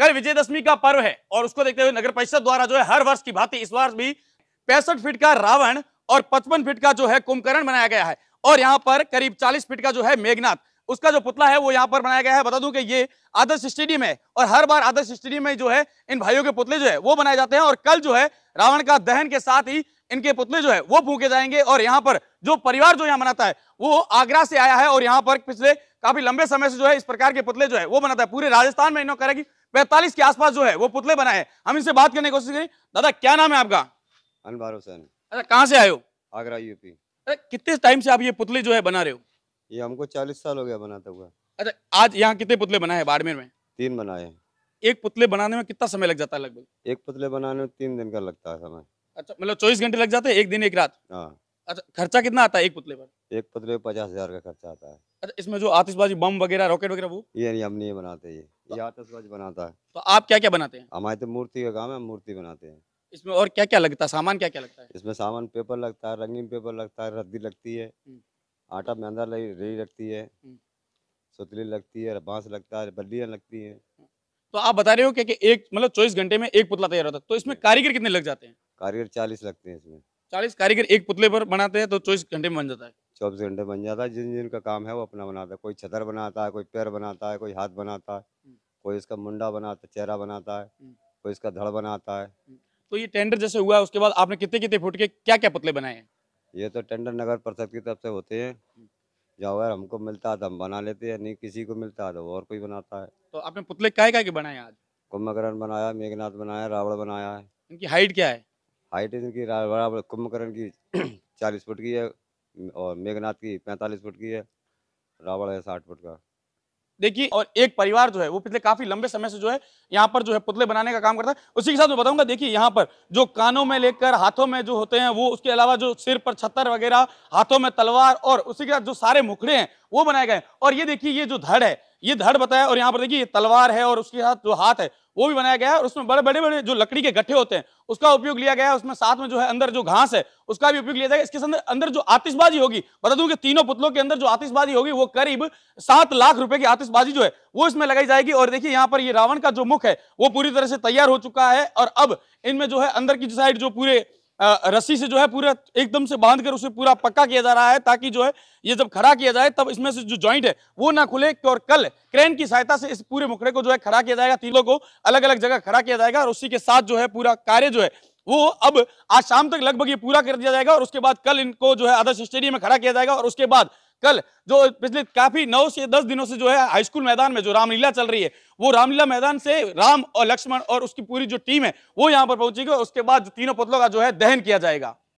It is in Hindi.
कल विजयदशमी का पर्व है और उसको देखते हुए नगर परिषद द्वारा जो है हर वर्ष की भांति इस वर्ष भी पैंसठ फीट का रावण और पचपन फीट का जो है कुंभकर्ण बनाया गया है और यहाँ पर करीब चालीस फीट का जो है मेघनाथ उसका जो पुतला है वो यहाँ पर बनाया गया है बता दूं कि ये आदर्श स्टेडियम है और हर बार आदर्श स्टेडियम में जो है इन भाइयों के पुतले जो है वो बनाए जाते हैं और कल जो है रावण का दहन के साथ ही इनके पुतले जो है वो फूके जाएंगे और यहाँ पर जो परिवार जो यहाँ मनाता है वो आगरा से आया है और यहाँ पर पिछले काफी लंबे समय से जो है इस प्रकार के पुतले जो है वो बनाता है पूरे राजस्थान में इन्हों करेगी पैंतालीस के आसपास जो है वो पुतले बनाए हम इनसे बात करने की कोशिश करें दादा क्या नाम है आपका अनबार हुसैन अच्छा कहाँ से आयो आगरा यूपी कितने टाइम से आप ये पुतले जो है बना रहे हो ये हमको चालीस साल हो गया बनाता हुआ अच्छा आज यहाँ कितने पुतले बनाए हैं बाड़मेर में तीन बनाए हैं एक पुतले बनाने में कितना समय लग जाता है लगभग एक पुतले बनाने में तीन दिन का लगता है समय अच्छा मतलब चौबीस घंटे लग जाते हैं एक दिन एक रात हाँ। अच्छा खर्चा कितना आता है एक पुतले पर एक पुतले पचास हजार का खर्चा आता है अच्छा इसमें जो आतिशबाजी बम वगैरह रॉकेट वगैरह वो ये नहीं हम नहीं बनाते ये तो तो बनाता है तो आप क्या क्या बनाते हैं हमारे तो मूर्ति का काम है मूर्ति बनाते हैं इसमें और क्या क्या लगता है सामान क्या क्या लगता है इसमें सामान पेपर लगता है रंगीन पेपर लगता है रद्दी लगती है हम्म। आटा मैदा रेही लगती है हम्म। सुतली लगती है बांस लगता है बल्लियाँ लगती है तो आप बता रहे हो क्या एक मतलब चौबीस घंटे में एक पुतला तैयार होता है तो इसमें कारीगर कितने लग जाते हैं कारीगर चालीस लगते हैं इसमें चालीस कारीगर एक पुतले पर बनाते हैं तो चौबीस घंटे में बन जाता है चौबीस घंटे बन जाता है जिन जिन का काम है वो अपना बनाता है कोई छतर बनाता है कोई पैर बनाता है कोई हाथ बनाता है कोई इसका मुंडा बनाता है चेहरा बनाता है कोई इसका धड़ बनाता है तो ये टेंडर जैसे हुआ उसके बाद आपने कितने कितने फुट के क्या क्या पतले बनाए हैं ये तो टेंडर नगर परिषद की तरफ से होते हैं जो अगर हमको मिलता है तो हम बना लेते हैं नहीं किसी को मिलता है तो और कोई बनाता है तो आपने पुतले काय काय के बनाए आज कुंभकर्ण बनाया मेघनाथ बनाया रावण बनाया है इनकी हाइट क्या है हाइट इनकी कुंभकर्ण की चालीस फुट की है और मेघनाथ की पैंतालीस फुट की है रावण है साठ फुट का देखिए और एक परिवार जो है वो पिछले काफी लंबे समय से जो है यहाँ पर जो है पुतले बनाने का काम करता है उसी के साथ मैं बताऊंगा देखिए यहाँ पर जो कानों में लेकर हाथों में जो होते हैं वो उसके अलावा जो सिर पर छत्तर वगैरह हाथों में तलवार और उसी के साथ जो सारे मुखड़े हैं वो बनाए गए और ये देखिए ये जो धड़ है ये धड़ बताया और यहाँ पर देखिए तलवार है और उसके साथ जो हाथ है वो भी बनाया गया है और उसमें बड़े बड़े बड़े जो लकड़ी के गट्ठे होते हैं उसका उपयोग लिया गया है उसमें साथ में जो है अंदर जो घास है उसका भी उपयोग लिया जाएगा इसके अंदर अंदर जो आतिशबाजी होगी बता दूं कि तीनों पुतलों के अंदर जो आतिशबाजी होगी वो करीब सात लाख रुपए की आतिशबाजी जो है वो इसमें लगाई जाएगी और देखिए यहाँ पर ये रावण का जो मुख है वो पूरी तरह से तैयार हो चुका है और अब इनमें जो है अंदर की साइड जो पूरे रस्सी से जो है पूरा एकदम से बांध कर उसे पूरा पक्का किया जा रहा है ताकि जो है ये जब खड़ा किया जाए तब इसमें से जो जॉइंट है वो ना खुले और कल क्रेन की सहायता से इस पूरे मुखड़े को जो है खड़ा किया जाएगा तीनों को अलग अलग जगह खड़ा किया जाएगा और उसी के साथ जो है पूरा कार्य जो है वो अब आज शाम तक लगभग ये पूरा कर दिया जाएगा और उसके बाद कल इनको जो है आदर्श स्टेडियम में खड़ा किया जाएगा और उसके बाद कल जो पिछले काफी नौ से दस दिनों से जो है हाईस्कूल मैदान में जो रामलीला चल रही है वो रामलीला मैदान से राम और लक्ष्मण और उसकी पूरी जो टीम है वो यहाँ पर पहुंचेगी और उसके बाद तीनों पुतलों का जो है दहन किया जाएगा